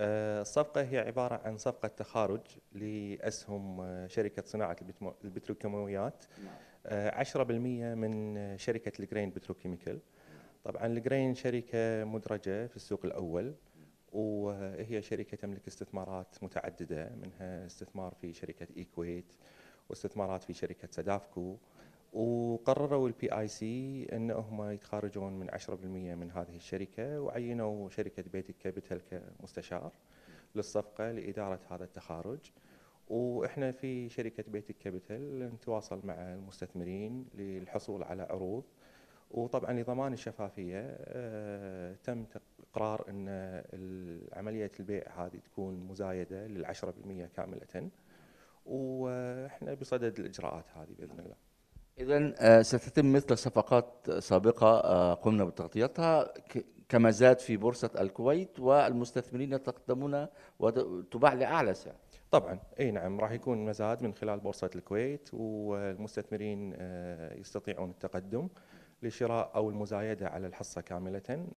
الصفقة آه، هي عبارة عن صفقة تخارج لأسهم آه، شركة صناعة البتروكيماويات 10% نعم. آه، من شركة الجرين بتروكيميكال طبعا الجرين شركة مدرجة في السوق الأول وهي شركة تملك استثمارات متعددة منها استثمار في شركة إيكويت واستثمارات في شركة سدافكو وقرروا البي اي سي ان هم يتخارجون من 10% من هذه الشركه وعينوا شركه بيت الكابيتال كمستشار للصفقه لاداره هذا التخارج واحنا في شركه بيت الكابيتال نتواصل مع المستثمرين للحصول على عروض وطبعا لضمان الشفافيه آه، تم اقرار ان عمليه البيع هذه تكون مزايده لل 10% كامله واحنا بصدد الاجراءات هذه باذن الله. إذا آه، ستتم مثل صفقات سابقة آه، قمنا بتغطيتها كما زاد في بورصة الكويت والمستثمرين يتقدمون وتباع لأعلى سعر طبعا اي نعم راح يكون مزاد من خلال بورصه الكويت والمستثمرين آه، يستطيعون التقدم لشراء او المزايده على الحصه كامله